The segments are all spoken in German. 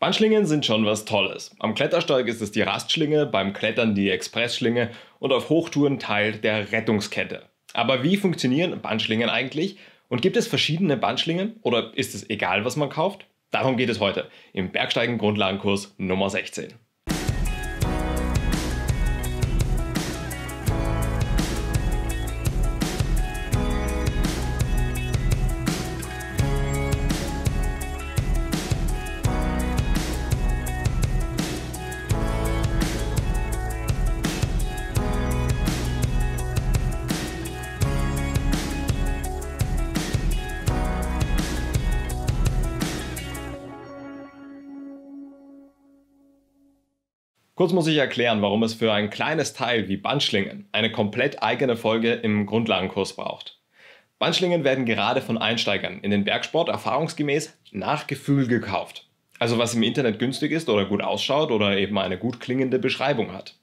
Bandschlingen sind schon was Tolles. Am Klettersteig ist es die Rastschlinge, beim Klettern die Expressschlinge und auf Hochtouren Teil der Rettungskette. Aber wie funktionieren Bandschlingen eigentlich? Und gibt es verschiedene Bandschlingen? Oder ist es egal, was man kauft? Darum geht es heute im Bergsteigen Grundlagenkurs Nummer 16. Kurz muss ich erklären, warum es für ein kleines Teil wie Bandschlingen eine komplett eigene Folge im Grundlagenkurs braucht. Bandschlingen werden gerade von Einsteigern in den Bergsport erfahrungsgemäß nach Gefühl gekauft. Also was im Internet günstig ist oder gut ausschaut oder eben eine gut klingende Beschreibung hat.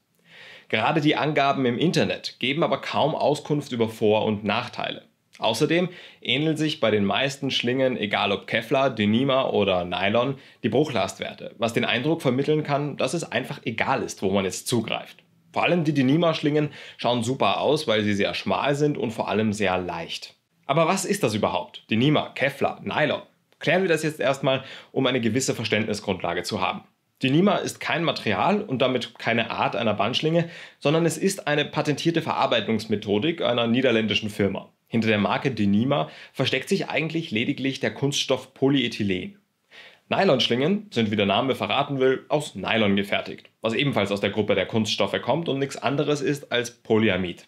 Gerade die Angaben im Internet geben aber kaum Auskunft über Vor- und Nachteile. Außerdem ähneln sich bei den meisten Schlingen, egal ob Kevlar, Denima oder Nylon, die Bruchlastwerte, was den Eindruck vermitteln kann, dass es einfach egal ist, wo man jetzt zugreift. Vor allem die Denima-Schlingen schauen super aus, weil sie sehr schmal sind und vor allem sehr leicht. Aber was ist das überhaupt? Denima, Kevlar, Nylon? Klären wir das jetzt erstmal, um eine gewisse Verständnisgrundlage zu haben. Denima ist kein Material und damit keine Art einer Bandschlinge, sondern es ist eine patentierte Verarbeitungsmethodik einer niederländischen Firma. Hinter der Marke Denima versteckt sich eigentlich lediglich der Kunststoff Polyethylen. Nylonschlingen sind, wie der Name verraten will, aus Nylon gefertigt, was ebenfalls aus der Gruppe der Kunststoffe kommt und nichts anderes ist als Polyamid.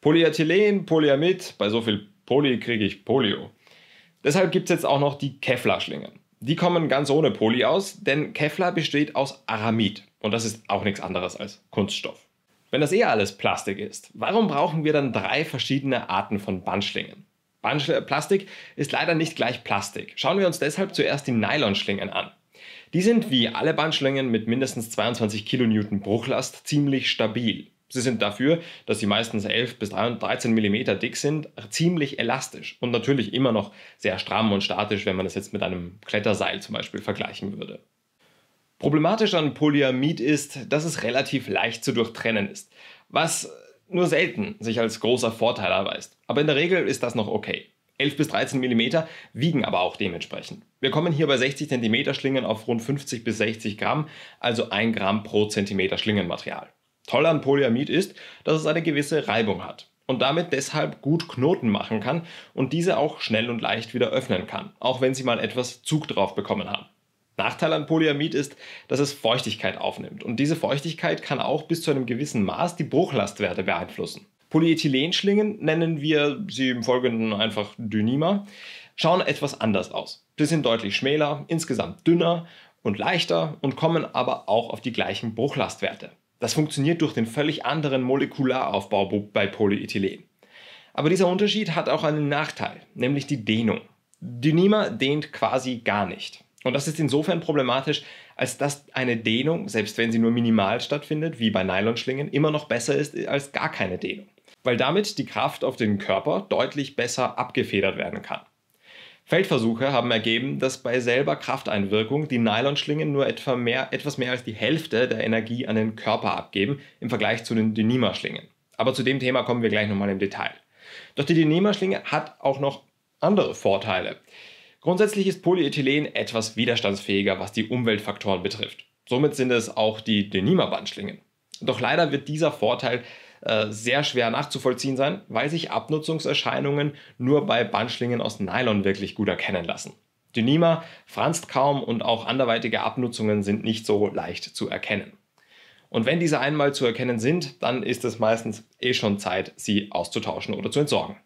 Polyethylen, Polyamid, bei so viel Poly kriege ich Polio. Deshalb gibt es jetzt auch noch die Kevlar-Schlingen. Die kommen ganz ohne Poly aus, denn Kevlar besteht aus Aramid und das ist auch nichts anderes als Kunststoff. Wenn das eh alles Plastik ist, warum brauchen wir dann drei verschiedene Arten von Bandschlingen? Äh, Plastik ist leider nicht gleich Plastik. Schauen wir uns deshalb zuerst die Nylonschlingen an. Die sind wie alle Bandschlingen mit mindestens 22 kN Bruchlast ziemlich stabil. Sie sind dafür, dass sie meistens 11 bis 13 mm dick sind, ziemlich elastisch und natürlich immer noch sehr stramm und statisch, wenn man das jetzt mit einem Kletterseil zum Beispiel vergleichen würde. Problematisch an Polyamid ist, dass es relativ leicht zu durchtrennen ist, was nur selten sich als großer Vorteil erweist. Aber in der Regel ist das noch okay. 11 bis 13 mm wiegen aber auch dementsprechend. Wir kommen hier bei 60 cm Schlingen auf rund 50 bis 60 Gramm, also 1 Gramm pro Zentimeter Schlingenmaterial. Toll an Polyamid ist, dass es eine gewisse Reibung hat und damit deshalb gut Knoten machen kann und diese auch schnell und leicht wieder öffnen kann, auch wenn sie mal etwas Zug drauf bekommen haben. Nachteil an Polyamid ist, dass es Feuchtigkeit aufnimmt und diese Feuchtigkeit kann auch bis zu einem gewissen Maß die Bruchlastwerte beeinflussen. Polyethylenschlingen nennen wir sie im Folgenden einfach Dynima, schauen etwas anders aus. Sie sind deutlich schmäler, insgesamt dünner und leichter und kommen aber auch auf die gleichen Bruchlastwerte. Das funktioniert durch den völlig anderen Molekularaufbau bei Polyethylen. Aber dieser Unterschied hat auch einen Nachteil, nämlich die Dehnung. Dynima dehnt quasi gar nicht. Und das ist insofern problematisch, als dass eine Dehnung, selbst wenn sie nur minimal stattfindet, wie bei Nylonschlingen, immer noch besser ist als gar keine Dehnung, weil damit die Kraft auf den Körper deutlich besser abgefedert werden kann. Feldversuche haben ergeben, dass bei selber Krafteinwirkung die Nylonschlingen nur etwa mehr, etwas mehr als die Hälfte der Energie an den Körper abgeben im Vergleich zu den Dyneema-Schlingen. Aber zu dem Thema kommen wir gleich nochmal im Detail. Doch die Dyneema-Schlinge hat auch noch andere Vorteile. Grundsätzlich ist Polyethylen etwas widerstandsfähiger, was die Umweltfaktoren betrifft. Somit sind es auch die Denima-Bandschlingen. Doch leider wird dieser Vorteil äh, sehr schwer nachzuvollziehen sein, weil sich Abnutzungserscheinungen nur bei Bandschlingen aus Nylon wirklich gut erkennen lassen. Dynima franzt kaum und auch anderweitige Abnutzungen sind nicht so leicht zu erkennen. Und wenn diese einmal zu erkennen sind, dann ist es meistens eh schon Zeit, sie auszutauschen oder zu entsorgen.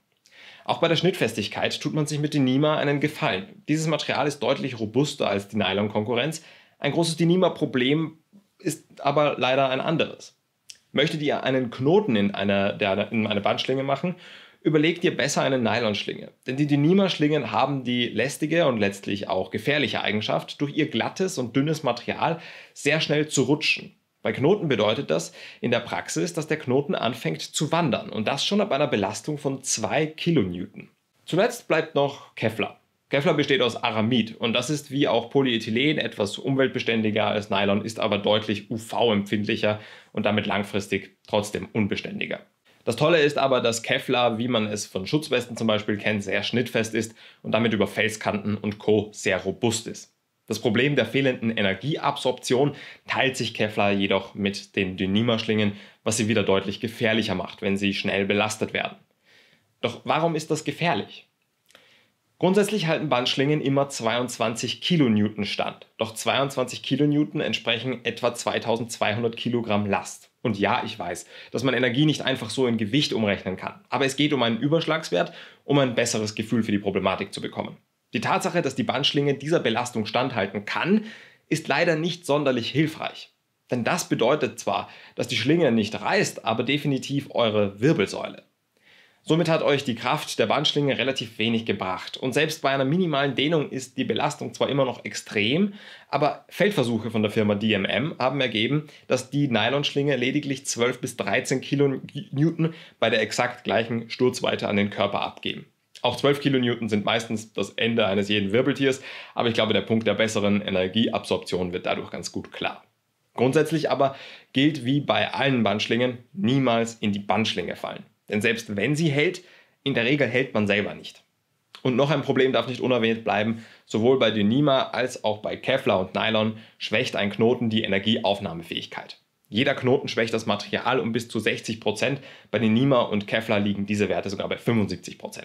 Auch bei der Schnittfestigkeit tut man sich mit Denima einen Gefallen. Dieses Material ist deutlich robuster als die Nylon-Konkurrenz. Ein großes Denima-Problem ist aber leider ein anderes. Möchtet ihr einen Knoten in eine, in eine Bandschlinge machen, überlegt ihr besser eine Nylonschlinge. Denn die Denima-Schlingen haben die lästige und letztlich auch gefährliche Eigenschaft, durch ihr glattes und dünnes Material sehr schnell zu rutschen. Bei Knoten bedeutet das in der Praxis, dass der Knoten anfängt zu wandern und das schon ab einer Belastung von 2 Kilonewton. Zuletzt bleibt noch Kevlar. Kevlar besteht aus Aramid und das ist wie auch Polyethylen etwas umweltbeständiger als Nylon, ist aber deutlich UV-empfindlicher und damit langfristig trotzdem unbeständiger. Das Tolle ist aber, dass Kevlar, wie man es von Schutzwesten zum Beispiel kennt, sehr schnittfest ist und damit über Felskanten und Co. sehr robust ist. Das Problem der fehlenden Energieabsorption teilt sich Kevlar jedoch mit den Dynima-Schlingen, was sie wieder deutlich gefährlicher macht, wenn sie schnell belastet werden. Doch warum ist das gefährlich? Grundsätzlich halten Bandschlingen immer 22 Kilonewton stand. Doch 22 Kilonewton entsprechen etwa 2200 Kilogramm Last. Und ja, ich weiß, dass man Energie nicht einfach so in Gewicht umrechnen kann. Aber es geht um einen Überschlagswert, um ein besseres Gefühl für die Problematik zu bekommen. Die Tatsache, dass die Bandschlinge dieser Belastung standhalten kann, ist leider nicht sonderlich hilfreich. Denn das bedeutet zwar, dass die Schlinge nicht reißt, aber definitiv eure Wirbelsäule. Somit hat euch die Kraft der Bandschlinge relativ wenig gebracht. Und selbst bei einer minimalen Dehnung ist die Belastung zwar immer noch extrem, aber Feldversuche von der Firma DMM haben ergeben, dass die Nylonschlinge lediglich 12 bis 13 Kilonewton bei der exakt gleichen Sturzweite an den Körper abgeben. Auch 12 Kilonewton sind meistens das Ende eines jeden Wirbeltiers, aber ich glaube, der Punkt der besseren Energieabsorption wird dadurch ganz gut klar. Grundsätzlich aber gilt wie bei allen Bandschlingen, niemals in die Bandschlinge fallen. Denn selbst wenn sie hält, in der Regel hält man selber nicht. Und noch ein Problem darf nicht unerwähnt bleiben, sowohl bei Dyneema als auch bei Kevlar und Nylon schwächt ein Knoten die Energieaufnahmefähigkeit. Jeder Knoten schwächt das Material um bis zu 60%, bei Dyneema und Kevlar liegen diese Werte sogar bei 75%.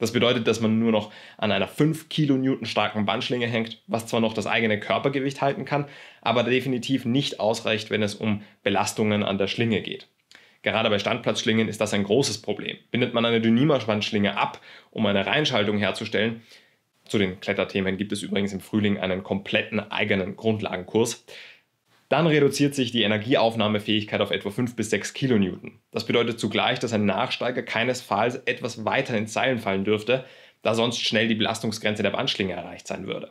Das bedeutet, dass man nur noch an einer 5 Kilonewton starken Bandschlinge hängt, was zwar noch das eigene Körpergewicht halten kann, aber definitiv nicht ausreicht, wenn es um Belastungen an der Schlinge geht. Gerade bei Standplatzschlingen ist das ein großes Problem. Bindet man eine Dyneema-Bandschlinge ab, um eine Reinschaltung herzustellen, zu den Kletterthemen gibt es übrigens im Frühling einen kompletten eigenen Grundlagenkurs, dann reduziert sich die Energieaufnahmefähigkeit auf etwa 5 bis 6 Kilonewton. Das bedeutet zugleich, dass ein Nachsteiger keinesfalls etwas weiter in Seilen fallen dürfte, da sonst schnell die Belastungsgrenze der Bandschlinge erreicht sein würde.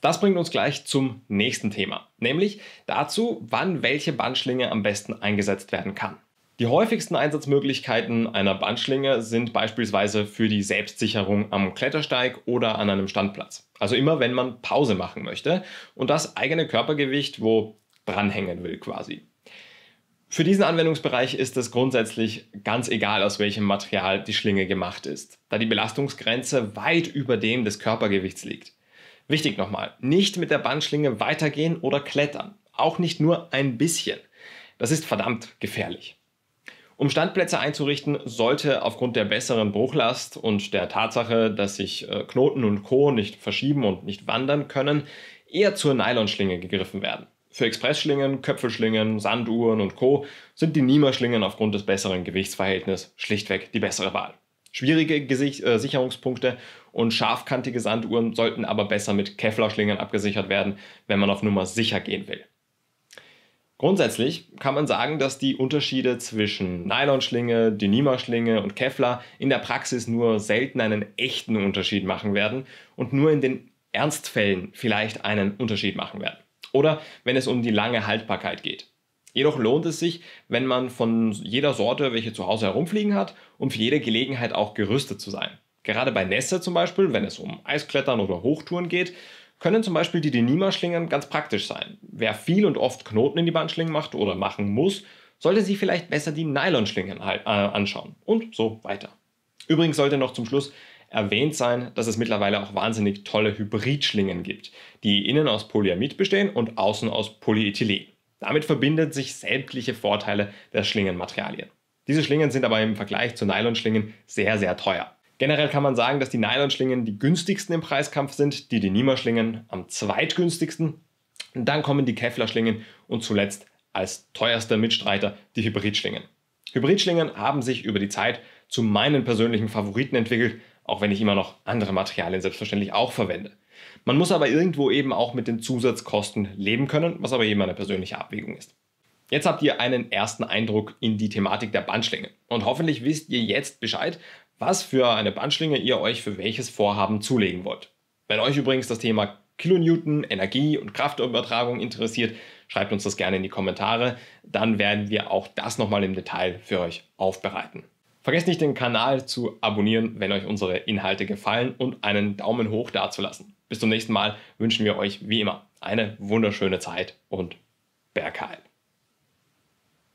Das bringt uns gleich zum nächsten Thema, nämlich dazu, wann welche Bandschlinge am besten eingesetzt werden kann. Die häufigsten Einsatzmöglichkeiten einer Bandschlinge sind beispielsweise für die Selbstsicherung am Klettersteig oder an einem Standplatz. Also immer, wenn man Pause machen möchte und das eigene Körpergewicht, wo dranhängen will quasi. Für diesen Anwendungsbereich ist es grundsätzlich ganz egal, aus welchem Material die Schlinge gemacht ist, da die Belastungsgrenze weit über dem des Körpergewichts liegt. Wichtig nochmal, nicht mit der Bandschlinge weitergehen oder klettern, auch nicht nur ein bisschen. Das ist verdammt gefährlich. Um Standplätze einzurichten, sollte aufgrund der besseren Bruchlast und der Tatsache, dass sich äh, Knoten und Co. nicht verschieben und nicht wandern können, eher zur Nylonschlinge gegriffen werden. Für Expressschlingen, Köpfelschlingen, Sanduhren und Co. sind die Niemerschlingen aufgrund des besseren Gewichtsverhältnisses schlichtweg die bessere Wahl. Schwierige Gesicht, äh, Sicherungspunkte und scharfkantige Sanduhren sollten aber besser mit Kevlarschlingen abgesichert werden, wenn man auf Nummer sicher gehen will. Grundsätzlich kann man sagen, dass die Unterschiede zwischen Nylonschlinge, Dyneema-Schlinge und Kevlar in der Praxis nur selten einen echten Unterschied machen werden und nur in den Ernstfällen vielleicht einen Unterschied machen werden oder wenn es um die lange Haltbarkeit geht. Jedoch lohnt es sich, wenn man von jeder Sorte, welche zu Hause herumfliegen hat, um für jede Gelegenheit auch gerüstet zu sein. Gerade bei Nässe zum Beispiel, wenn es um Eisklettern oder Hochtouren geht, können zum Beispiel die Denima-Schlingen ganz praktisch sein. Wer viel und oft Knoten in die Bandschlingen macht oder machen muss, sollte sich vielleicht besser die nylon Nylonschlingen halt, äh, anschauen und so weiter. Übrigens sollte noch zum Schluss erwähnt sein, dass es mittlerweile auch wahnsinnig tolle Hybridschlingen gibt, die innen aus Polyamid bestehen und außen aus Polyethylen. Damit verbinden sich sämtliche Vorteile der Schlingenmaterialien. Diese Schlingen sind aber im Vergleich zu Nylonschlingen sehr, sehr teuer. Generell kann man sagen, dass die Nylonschlingen die günstigsten im Preiskampf sind, die Denima-Schlingen am zweitgünstigsten. dann kommen die Kevlar-Schlingen und zuletzt als teuerster Mitstreiter die Hybridschlingen. Hybridschlingen haben sich über die Zeit zu meinen persönlichen Favoriten entwickelt, auch wenn ich immer noch andere Materialien selbstverständlich auch verwende. Man muss aber irgendwo eben auch mit den Zusatzkosten leben können, was aber eben eine persönliche Abwägung ist. Jetzt habt ihr einen ersten Eindruck in die Thematik der Bandschlinge und hoffentlich wisst ihr jetzt Bescheid, was für eine Bandschlinge ihr euch für welches Vorhaben zulegen wollt. Wenn euch übrigens das Thema Kilonewton, Energie und Kraftübertragung interessiert, schreibt uns das gerne in die Kommentare, dann werden wir auch das nochmal im Detail für euch aufbereiten. Vergesst nicht, den Kanal zu abonnieren, wenn euch unsere Inhalte gefallen und einen Daumen hoch dazulassen. Bis zum nächsten Mal wünschen wir euch wie immer eine wunderschöne Zeit und Bergheil.